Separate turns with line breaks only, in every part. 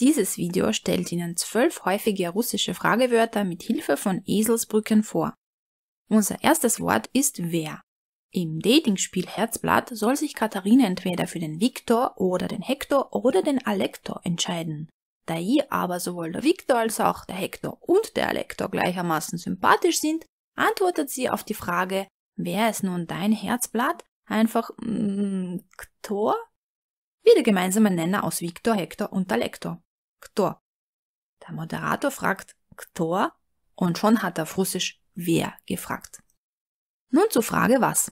Dieses Video stellt Ihnen zwölf häufige russische Fragewörter mit Hilfe von Eselsbrücken vor. Unser erstes Wort ist wer. Im Datingspiel Herzblatt soll sich Katharina entweder für den Viktor oder den Hector oder den Alektor entscheiden. Da ihr aber sowohl der Viktor als auch der Hector und der Alektor gleichermaßen sympathisch sind, antwortet sie auf die Frage, wer ist nun dein Herzblatt? Einfach, mm, Ktor? Wie der gemeinsame Nenner aus Viktor, Hector und Alektor. Kto? Der Moderator fragt Kto und schon hat auf Russisch wer gefragt. Nun zur Frage was.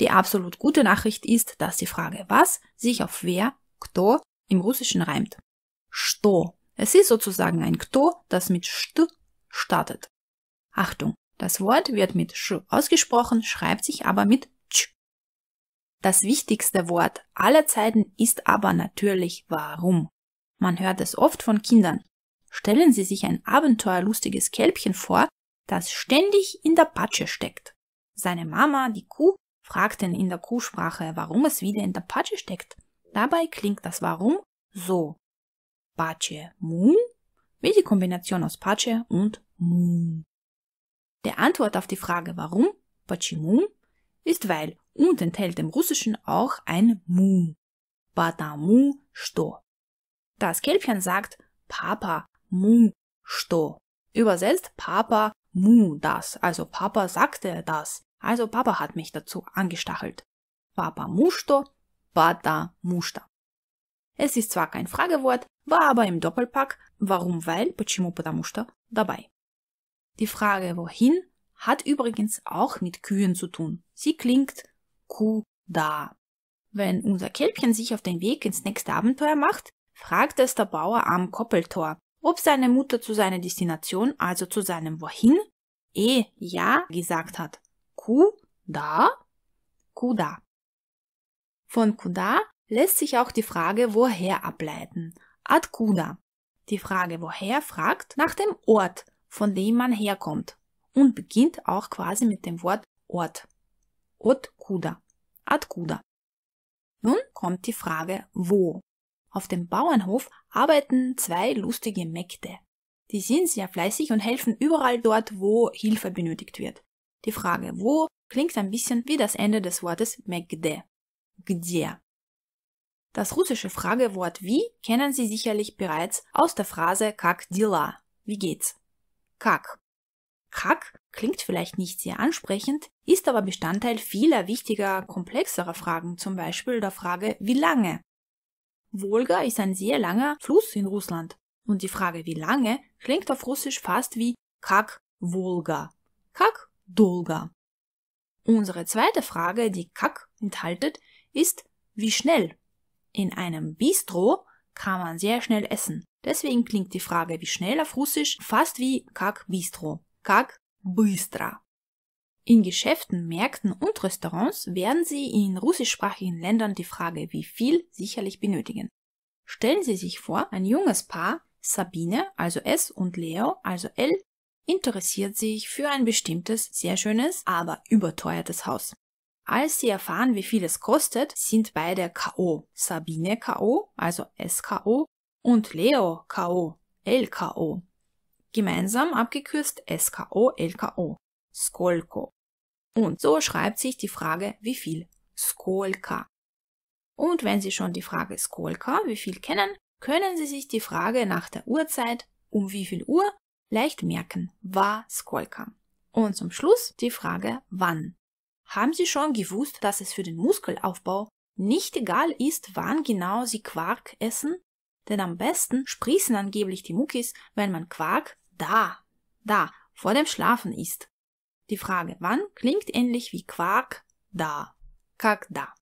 Die absolut gute Nachricht ist, dass die Frage was sich auf wer, Kto im Russischen reimt. Sto. Es ist sozusagen ein Kto, das mit St startet. Achtung, das Wort wird mit Sch ausgesprochen, schreibt sich aber mit Tsch. Das wichtigste Wort aller Zeiten ist aber natürlich warum. Man hört es oft von Kindern. Stellen Sie sich ein abenteuerlustiges Kälbchen vor, das ständig in der Patsche steckt. Seine Mama, die Kuh, fragt ihn in der Kuhsprache, warum es wieder in der Patsche steckt. Dabei klingt das Warum so. Patsche Moon wie die Kombination aus Patsche und Moon. Der Antwort auf die Frage Warum, Patsche Pachimun, ist weil und enthält im Russischen auch ein Mu. Patamu Sto. Das Kälbchen sagt Papa, mu, sto. Übersetzt Papa, mu, das. Also Papa sagte das. Also Papa hat mich dazu angestachelt. Papa mu sto, pata musta. Es ist zwar kein Fragewort, war aber im Doppelpack warum, weil, почему, потому что dabei. Die Frage wohin hat übrigens auch mit Kühen zu tun. Sie klingt ku da. Wenn unser Kälbchen sich auf den Weg ins nächste Abenteuer macht, fragt es der Bauer am Koppeltor, ob seine Mutter zu seiner Destination, also zu seinem Wohin, eh ja gesagt hat. Ku da? da. Von Kuda lässt sich auch die Frage woher ableiten. Ad Kuda. Die Frage woher fragt nach dem Ort, von dem man herkommt und beginnt auch quasi mit dem Wort Ort. Ot Kuda. Ad Kuda. Nun kommt die Frage wo. Auf dem Bauernhof arbeiten zwei lustige Mägde. Die sind sehr fleißig und helfen überall dort, wo Hilfe benötigt wird. Die Frage wo klingt ein bisschen wie das Ende des Wortes Mägde. Gdzie. Das russische Fragewort wie kennen Sie sicherlich bereits aus der Phrase Kak dila. Wie geht's? Kak. Kak klingt vielleicht nicht sehr ansprechend, ist aber Bestandteil vieler wichtiger, komplexerer Fragen, zum Beispiel der Frage wie lange Wolga ist ein sehr langer Fluss in Russland. Und die Frage wie lange klingt auf Russisch fast wie Kak Wolga. Kak Dolga. Unsere zweite Frage, die Kak enthaltet, ist wie schnell. In einem Bistro kann man sehr schnell essen. Deswegen klingt die Frage wie schnell auf Russisch fast wie Kak Bistro. Kak Bystra. In Geschäften, Märkten und Restaurants werden Sie in russischsprachigen Ländern die Frage wie viel sicherlich benötigen. Stellen Sie sich vor, ein junges Paar, Sabine, also S und Leo, also L, interessiert sich für ein bestimmtes, sehr schönes, aber überteuertes Haus. Als sie erfahren, wie viel es kostet, sind beide KO. Sabine KO, also SKO, und Leo KO, LKO. Gemeinsam abgekürzt SKO, LKO. Skolko. Und so schreibt sich die Frage wie viel. Skolka. Und wenn Sie schon die Frage Skolka, wie viel kennen, können Sie sich die Frage nach der Uhrzeit, um wie viel Uhr, leicht merken. War Skolka. Und zum Schluss die Frage wann. Haben Sie schon gewusst, dass es für den Muskelaufbau nicht egal ist, wann genau Sie Quark essen? Denn am besten sprießen angeblich die Muckis, wenn man Quark da, da, vor dem Schlafen isst. Die Frage wann klingt ähnlich wie Quark da. Kak da.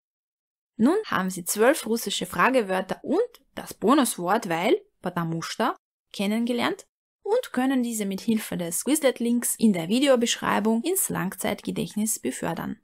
Nun haben Sie zwölf russische Fragewörter und das Bonuswort weil, потому что, kennengelernt und können diese mit Hilfe des Quizlet-Links in der Videobeschreibung ins Langzeitgedächtnis befördern.